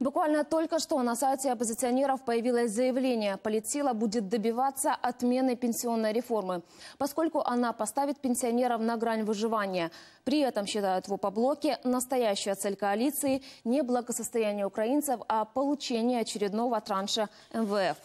Буквально только что на сайте оппозиционеров появилось заявление. полицила будет добиваться отмены пенсионной реформы, поскольку она поставит пенсионеров на грань выживания. При этом, считают в УПО-блоке, настоящая цель коалиции не благосостояние украинцев, а получение очередного транша МВФ.